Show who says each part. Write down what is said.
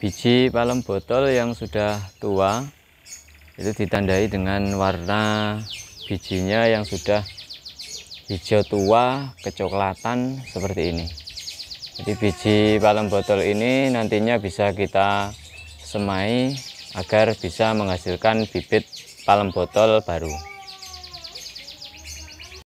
Speaker 1: biji palem botol yang sudah tua itu ditandai dengan warna bijinya yang sudah hijau tua kecoklatan seperti ini jadi biji palem botol ini nantinya bisa kita semai agar bisa menghasilkan bibit palem botol baru